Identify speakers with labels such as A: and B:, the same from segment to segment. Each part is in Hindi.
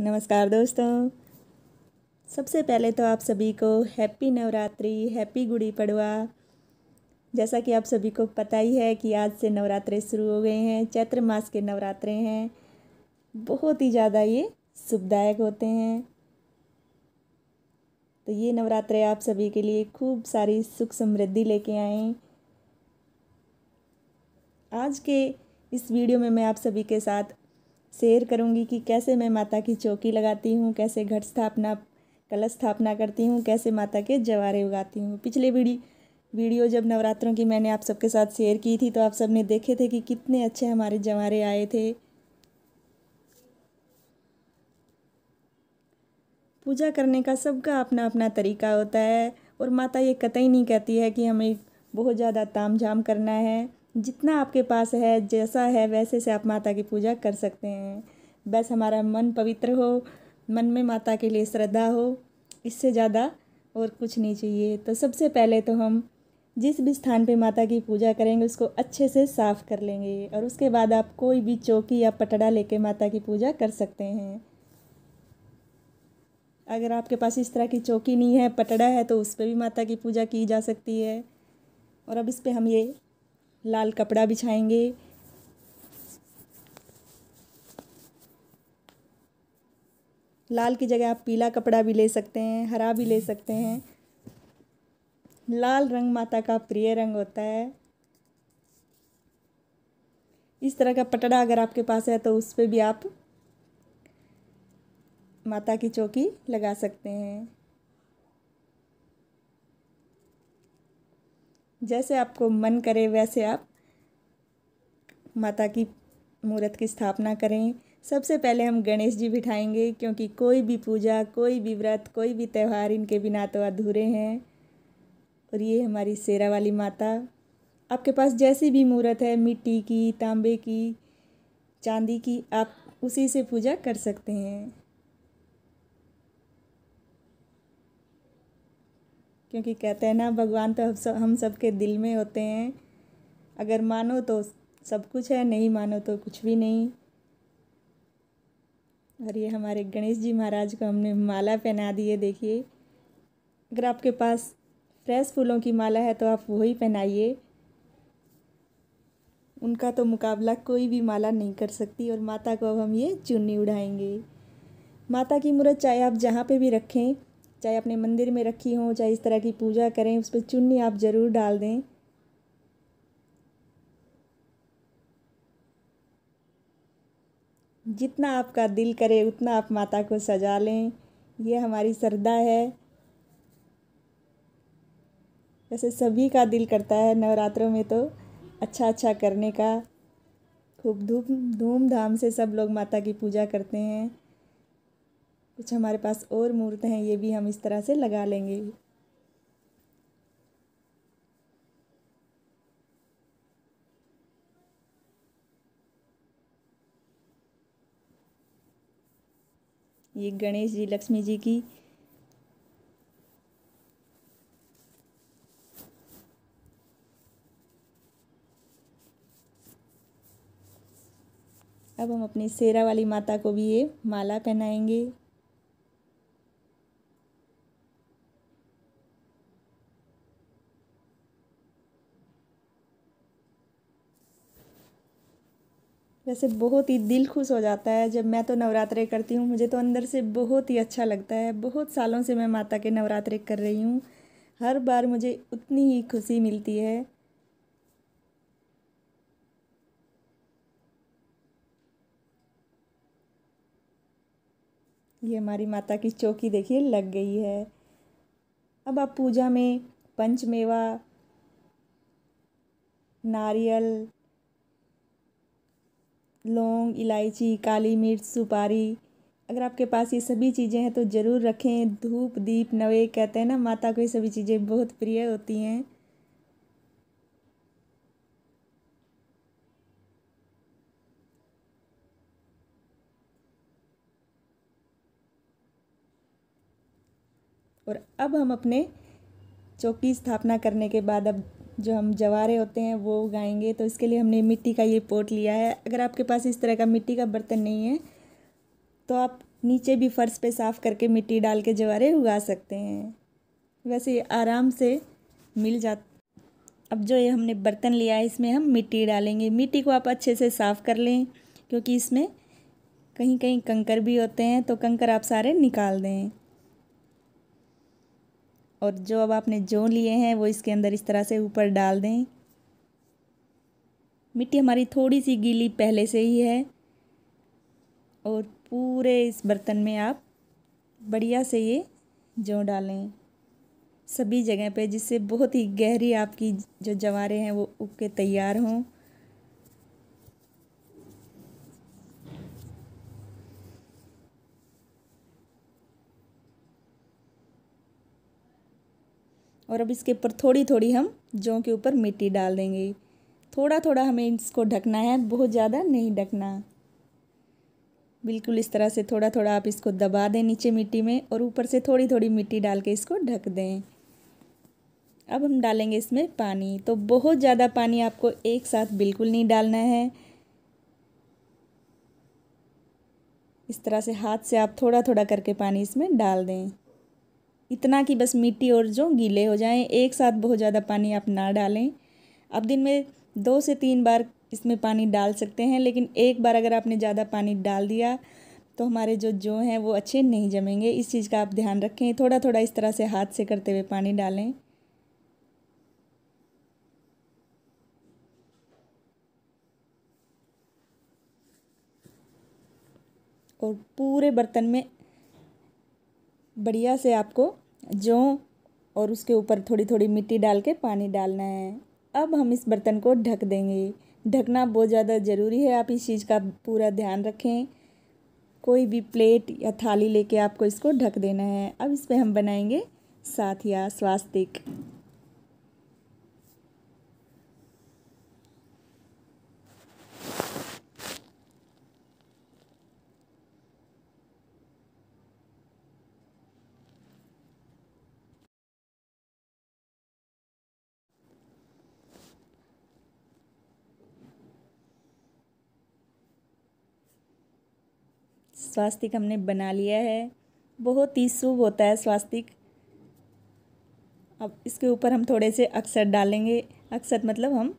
A: नमस्कार दोस्तों सबसे पहले तो आप सभी को हैप्पी नवरात्रि हैप्पी गुड़ी पड़वा जैसा कि आप सभी को पता ही है कि आज से नवरात्रे शुरू हो गए हैं चैत्र मास के नवरात्रे हैं बहुत ही ज़्यादा ये शुभदायक होते हैं तो ये नवरात्रे आप सभी के लिए खूब सारी सुख समृद्धि लेके आए आज के इस वीडियो में मैं आप सभी के साथ शेयर करूँगी कि कैसे मैं माता की चौकी लगाती हूँ कैसे घट स्थापना कलश स्थापना करती हूँ कैसे माता के जवारे उगाती हूँ पिछले वीडियो वीडियो जब नवरात्रों की मैंने आप सबके साथ शेयर की थी तो आप सबने देखे थे कि कितने अच्छे हमारे जवारे आए थे पूजा करने का सबका अपना अपना तरीका होता है और माता ये कतई नहीं कहती है कि हमें बहुत ज़्यादा ताम झाम करना है जितना आपके पास है जैसा है वैसे से आप माता की पूजा कर सकते हैं बस हमारा मन पवित्र हो मन में माता के लिए श्रद्धा हो इससे ज़्यादा और कुछ नहीं चाहिए तो सबसे पहले तो हम जिस भी स्थान पे माता की पूजा करेंगे उसको अच्छे से साफ़ कर लेंगे और उसके बाद आप कोई भी चौकी या पटड़ा लेके माता की पूजा कर सकते हैं अगर आपके पास इस तरह की चौकी नहीं है पटड़ा है तो उस पर भी माता की पूजा की जा सकती है और अब इस पर हम ये लाल कपड़ा बिछाएंगे लाल की जगह आप पीला कपड़ा भी ले सकते हैं हरा भी ले सकते हैं लाल रंग माता का प्रिय रंग होता है इस तरह का पटड़ा अगर आपके पास है तो उस पर भी आप माता की चौकी लगा सकते हैं जैसे आपको मन करे वैसे आप माता की मूर्त की स्थापना करें सबसे पहले हम गणेश जी बिठाएंगे क्योंकि कोई भी पूजा कोई भी व्रत कोई भी त्यौहार इनके बिना तो अधूरे हैं और ये हमारी सेरा वाली माता आपके पास जैसी भी मूर्त है मिट्टी की तांबे की चांदी की आप उसी से पूजा कर सकते हैं क्योंकि कहते हैं ना भगवान तो हम सब हम सब के दिल में होते हैं अगर मानो तो सब कुछ है नहीं मानो तो कुछ भी नहीं और ये हमारे गणेश जी महाराज को हमने माला पहना दी है देखिए अगर आपके पास फ्रेश फूलों की माला है तो आप वही पहनाइए उनका तो मुकाबला कोई भी माला नहीं कर सकती और माता को अब हम ये चुन्नी उड़ाएंगे माता की मूर्त चाहे आप जहाँ पे भी रखें चाहे अपने मंदिर में रखी हो चाहे इस तरह की पूजा करें उस पर चुन्नी आप ज़रूर डाल दें जितना आपका दिल करे उतना आप माता को सजा लें यह हमारी श्रद्धा है वैसे सभी का दिल करता है नवरात्रों में तो अच्छा अच्छा करने का खूब धूम धूमधाम से सब लोग माता की पूजा करते हैं कुछ हमारे पास और मूर्त हैं ये भी हम इस तरह से लगा लेंगे ये गणेश जी लक्ष्मी जी की अब हम अपनी शेरा वाली माता को भी ये माला पहनाएंगे वैसे बहुत ही दिल खुश हो जाता है जब मैं तो नवरात्रे करती हूँ मुझे तो अंदर से बहुत ही अच्छा लगता है बहुत सालों से मैं माता के नवरात्रे कर रही हूँ हर बार मुझे उतनी ही खुशी मिलती है ये हमारी माता की चौकी देखिए लग गई है अब आप पूजा में पंचमेवा नारियल लौंग इलायची काली मिर्च सुपारी अगर आपके पास ये सभी चीज़ें हैं तो ज़रूर रखें धूप दीप नवे कहते हैं ना माता को ये सभी चीज़ें बहुत प्रिय होती हैं और अब हम अपने चौकी स्थापना करने के बाद अब जो हम जवारे होते हैं वो उगाएंगे तो इसके लिए हमने मिट्टी का ये पोट लिया है अगर आपके पास इस तरह का मिट्टी का बर्तन नहीं है तो आप नीचे भी फ़र्श पे साफ़ करके मिट्टी डाल के जवारे उगा सकते हैं वैसे आराम से मिल जा अब जो ये हमने बर्तन लिया है इसमें हम मिट्टी डालेंगे मिट्टी को आप अच्छे से साफ़ कर लें क्योंकि इसमें कहीं कहीं कंकर भी होते हैं तो कंकर आप सारे निकाल दें और जो अब आपने जो लिए हैं वो इसके अंदर इस तरह से ऊपर डाल दें मिट्टी हमारी थोड़ी सी गीली पहले से ही है और पूरे इस बर्तन में आप बढ़िया से ये जौ डालें सभी जगह पे जिससे बहुत ही गहरी आपकी जो जवारे हैं वो उग के तैयार हों और अब इसके ऊपर थोड़ी थोड़ी हम जौ के ऊपर मिट्टी डाल देंगे थोड़ा थोड़ा हमें इसको ढकना है बहुत ज़्यादा नहीं ढकना बिल्कुल इस तरह से थोड़ा थोड़ा आप इसको दबा दें नीचे मिट्टी में और ऊपर से थोड़ी थोड़ी मिट्टी डाल के इसको ढक दें अब हम डालेंगे इसमें पानी तो बहुत ज़्यादा पानी आपको एक साथ बिल्कुल नहीं डालना है इस तरह से हाथ से आप थोड़ा थोड़ा करके पानी इसमें डाल दें इतना कि बस मिट्टी और जो गीले हो जाएं एक साथ बहुत ज़्यादा पानी आप ना डालें अब दिन में दो से तीन बार इसमें पानी डाल सकते हैं लेकिन एक बार अगर आपने ज़्यादा पानी डाल दिया तो हमारे जो जो हैं वो अच्छे नहीं जमेंगे इस चीज़ का आप ध्यान रखें थोड़ा थोड़ा इस तरह से हाथ से करते हुए पानी डालें और पूरे बर्तन में बढ़िया से आपको जौ और उसके ऊपर थोड़ी थोड़ी मिट्टी डाल के पानी डालना है अब हम इस बर्तन को ढक देंगे ढकना बहुत ज़्यादा ज़रूरी है आप इस चीज़ का पूरा ध्यान रखें कोई भी प्लेट या थाली लेके आपको इसको ढक देना है अब इस पर हम बनाएंगे साथिया स्वास्तिक स्वास्तिक हमने बना लिया है बहुत ही शुभ होता है स्वास्तिक अब इसके ऊपर हम थोड़े से अक्षत डालेंगे अक्षत मतलब हम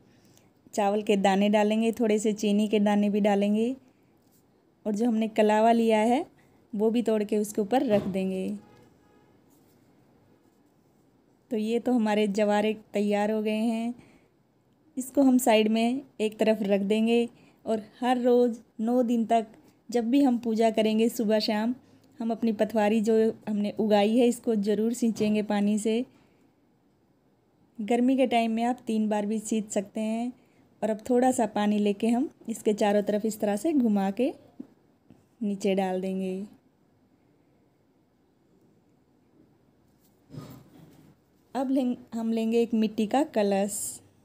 A: चावल के दाने डालेंगे थोड़े से चीनी के दाने भी डालेंगे और जो हमने कलावा लिया है वो भी तोड़ के उसके ऊपर रख देंगे तो ये तो हमारे जवारे तैयार हो गए हैं इसको हम साइड में एक तरफ रख देंगे और हर रोज़ नौ दिन तक जब भी हम पूजा करेंगे सुबह शाम हम अपनी पथवारी जो हमने उगाई है इसको ज़रूर सींचेंगे पानी से गर्मी के टाइम में आप तीन बार भी सींच सकते हैं और अब थोड़ा सा पानी लेके हम इसके चारों तरफ इस तरह से घुमा के नीचे डाल देंगे अब लें हम लेंगे एक मिट्टी का कलश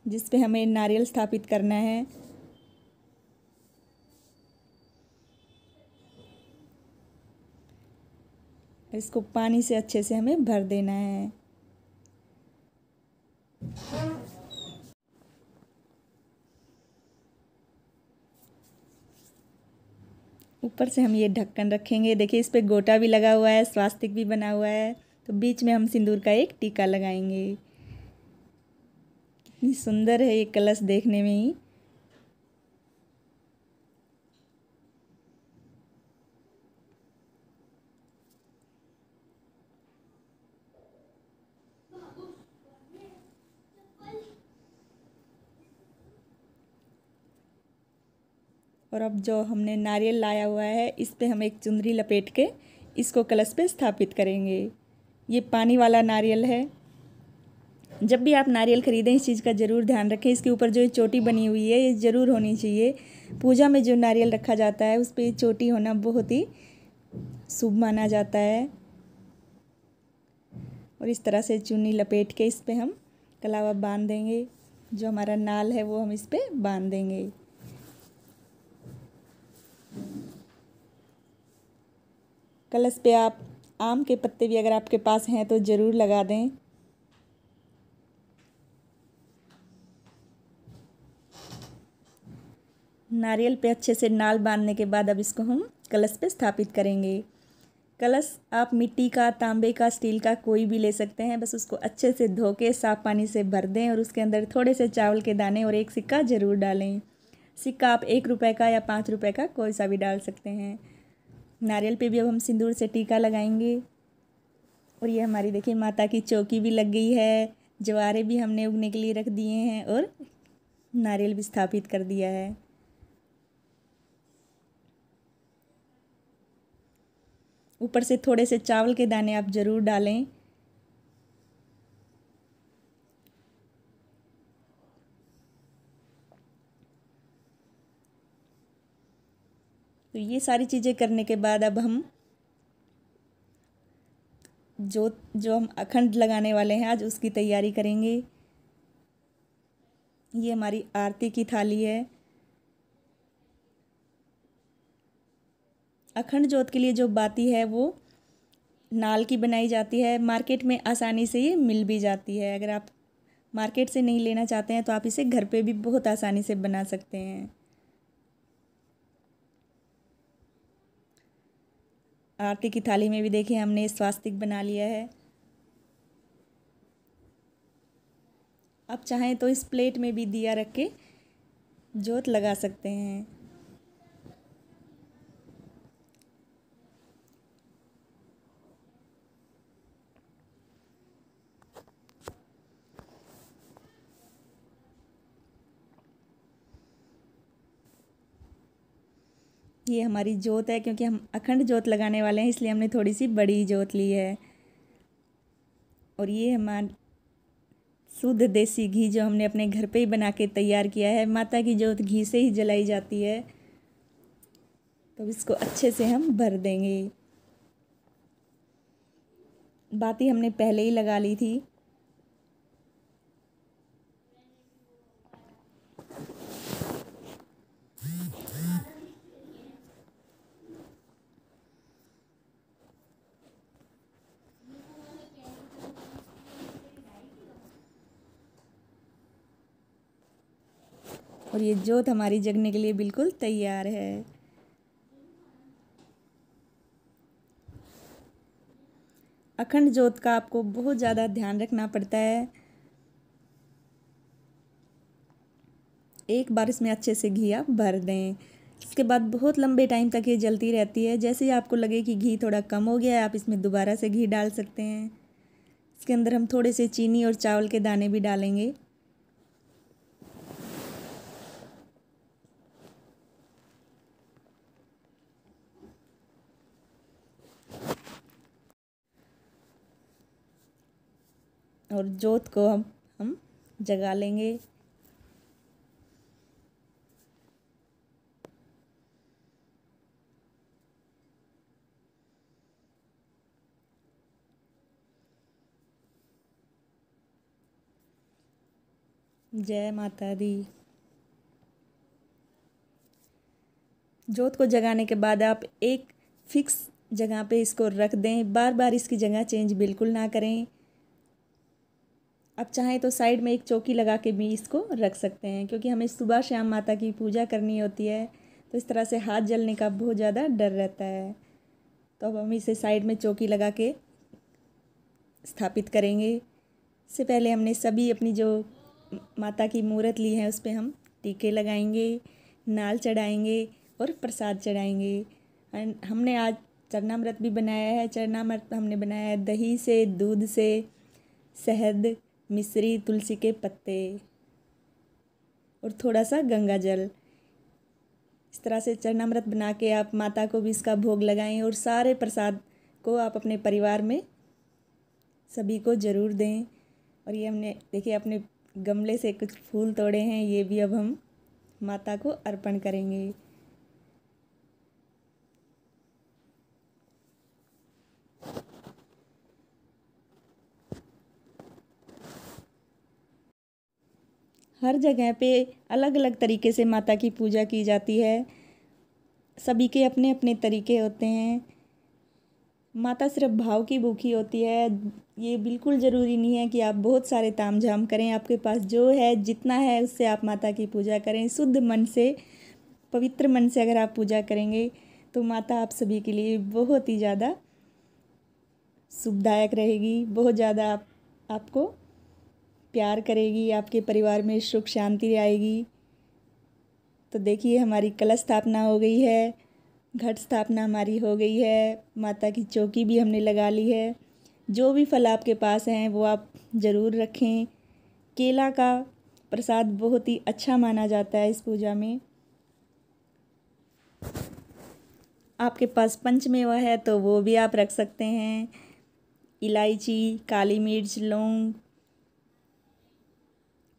A: जिस पे हमें नारियल स्थापित करना है इसको पानी से अच्छे से हमें भर देना है ऊपर से हम ये ढक्कन रखेंगे देखिए इस पर गोटा भी लगा हुआ है स्वास्तिक भी बना हुआ है तो बीच में हम सिंदूर का एक टीका लगाएंगे कितनी सुंदर है ये कलश देखने में ही और अब जो हमने नारियल लाया हुआ है इस पे हम एक चुंदरी लपेट के इसको कलश पे स्थापित करेंगे ये पानी वाला नारियल है जब भी आप नारियल खरीदें इस चीज़ का ज़रूर ध्यान रखें इसके ऊपर जो ये चोटी बनी हुई है ये ज़रूर होनी चाहिए पूजा में जो नारियल रखा जाता है उस पर चोटी होना बहुत ही शुभ माना जाता है और इस तरह से चुन्नी लपेट के इस पर हम कलावा बांध देंगे जो हमारा नाल है वो हम इस पर बांध देंगे कलश पे आप आम के पत्ते भी अगर आपके पास हैं तो ज़रूर लगा दें नारियल पे अच्छे से नाल बांधने के बाद अब इसको हम कलश पे स्थापित करेंगे कलश आप मिट्टी का तांबे का स्टील का कोई भी ले सकते हैं बस उसको अच्छे से धो के साफ पानी से भर दें और उसके अंदर थोड़े से चावल के दाने और एक सिक्का ज़रूर डालें सिक्का आप एक रुपए का या पाँच रुपए का कोई सा भी डाल सकते हैं नारियल पे भी अब हम सिंदूर से टीका लगाएंगे और ये हमारी देखिए माता की चौकी भी लग गई है जवारे भी हमने उगने के लिए रख दिए हैं और नारियल भी स्थापित कर दिया है ऊपर से थोड़े से चावल के दाने आप ज़रूर डालें तो ये सारी चीज़ें करने के बाद अब हम जो जो हम अखंड लगाने वाले हैं आज उसकी तैयारी करेंगे ये हमारी आरती की थाली है अखंड जोत के लिए जो बाती है वो नाल की बनाई जाती है मार्केट में आसानी से ये मिल भी जाती है अगर आप मार्केट से नहीं लेना चाहते हैं तो आप इसे घर पे भी बहुत आसानी से बना सकते हैं आरती की थाली में भी देखिए हमने स्वास्तिक बना लिया है आप चाहें तो इस प्लेट में भी दिया रख के जोत लगा सकते हैं ये हमारी जोत है क्योंकि हम अखंड जोत लगाने वाले हैं इसलिए हमने थोड़ी सी बड़ी जोत ली है और ये हमारा शुद्ध देसी घी जो हमने अपने घर पे ही बना के तैयार किया है माता की जोत घी से ही जलाई जाती है तो इसको अच्छे से हम भर देंगे बाती हमने पहले ही लगा ली थी और ये जोत हमारी जगने के लिए बिल्कुल तैयार है अखंड जोत का आपको बहुत ज़्यादा ध्यान रखना पड़ता है एक बार इसमें अच्छे से घी आप भर दें इसके बाद बहुत लंबे टाइम तक ये जलती रहती है जैसे ही आपको लगे कि घी थोड़ा कम हो गया है आप इसमें दोबारा से घी डाल सकते हैं इसके अंदर हम थोड़े से चीनी और चावल के दाने भी डालेंगे और जोत को हम हम जगा लेंगे जय माता दी जोत को जगाने के बाद आप एक फिक्स जगह पे इसको रख दें बार बार इसकी जगह चेंज बिल्कुल ना करें आप चाहें तो साइड में एक चौकी लगा के भी इसको रख सकते हैं क्योंकि हमें सुबह शाम माता की पूजा करनी होती है तो इस तरह से हाथ जलने का बहुत ज़्यादा डर रहता है तो अब हम इसे साइड में चौकी लगा के स्थापित करेंगे इससे पहले हमने सभी अपनी जो माता की मूर्त ली है उस पर हम टीके लगाएंगे नाल चढ़ाएंगे और प्रसाद चढ़ाएंगे एंड हमने आज चरणामृत भी बनाया है चरणामृत हमने बनाया है दही से दूध से शहद मिश्री तुलसी के पत्ते और थोड़ा सा गंगा जल इस तरह से चरणामृत बना के आप माता को भी इसका भोग लगाएं और सारे प्रसाद को आप अपने परिवार में सभी को ज़रूर दें और ये हमने देखिए अपने गमले से कुछ फूल तोड़े हैं ये भी अब हम माता को अर्पण करेंगे हर जगह पे अलग अलग तरीके से माता की पूजा की जाती है सभी के अपने अपने तरीके होते हैं माता सिर्फ भाव की भूखी होती है ये बिल्कुल ज़रूरी नहीं है कि आप बहुत सारे ताम झाम करें आपके पास जो है जितना है उससे आप माता की पूजा करें शुद्ध मन से पवित्र मन से अगर आप पूजा करेंगे तो माता आप सभी के लिए बहुत ही ज़्यादा सुखदायक रहेगी बहुत ज़्यादा आप, आपको प्यार करेगी आपके परिवार में सुख शांति आएगी तो देखिए हमारी कलश स्थापना हो गई है घट स्थापना हमारी हो गई है माता की चौकी भी हमने लगा ली है जो भी फल आपके पास हैं वो आप ज़रूर रखें केला का प्रसाद बहुत ही अच्छा माना जाता है इस पूजा में आपके पास पंचमेवा है तो वो भी आप रख सकते हैं इलायची काली मिर्च लौंग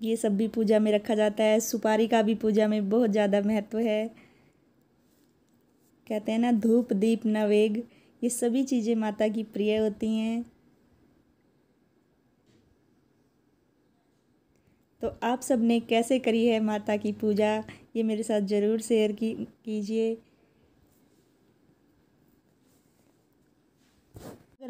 A: ये सब भी पूजा में रखा जाता है सुपारी का भी पूजा में बहुत ज़्यादा महत्व है कहते हैं ना धूप दीप नवेग ये सभी चीज़ें माता की प्रिय होती हैं तो आप सबने कैसे करी है माता की पूजा ये मेरे साथ ज़रूर शेयर की कीजिए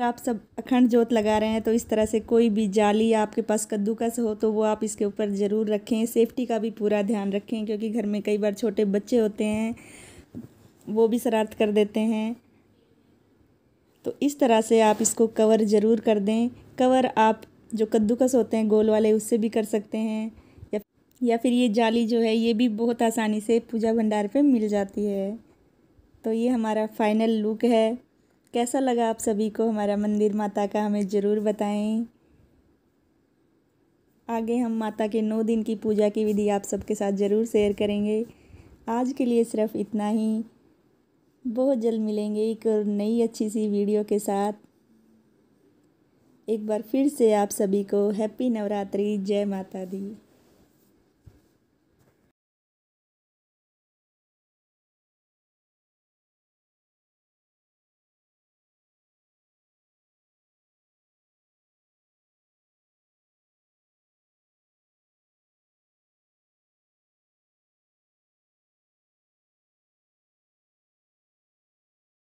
A: अगर आप सब अखंड जोत लगा रहे हैं तो इस तरह से कोई भी जाली आपके पास कद्दूकस हो तो वो आप इसके ऊपर ज़रूर रखें सेफ्टी का भी पूरा ध्यान रखें क्योंकि घर में कई बार छोटे बच्चे होते हैं वो भी शरारत कर देते हैं तो इस तरह से आप इसको कवर ज़रूर कर दें कवर आप जो कद्दूकस होते हैं गोल वाले उससे भी कर सकते हैं या या फिर ये जाली जो है ये भी बहुत आसानी से पूजा भंडार पे मिल जाती है तो ये हमारा फाइनल लुक है कैसा लगा आप सभी को हमारा मंदिर माता का हमें ज़रूर बताएं आगे हम माता के नौ दिन की पूजा की विधि आप सबके साथ ज़रूर शेयर करेंगे आज के लिए सिर्फ इतना ही बहुत जल्द मिलेंगे एक और नई अच्छी सी वीडियो के साथ एक बार फिर से आप सभी को हैप्पी नवरात्रि जय माता दी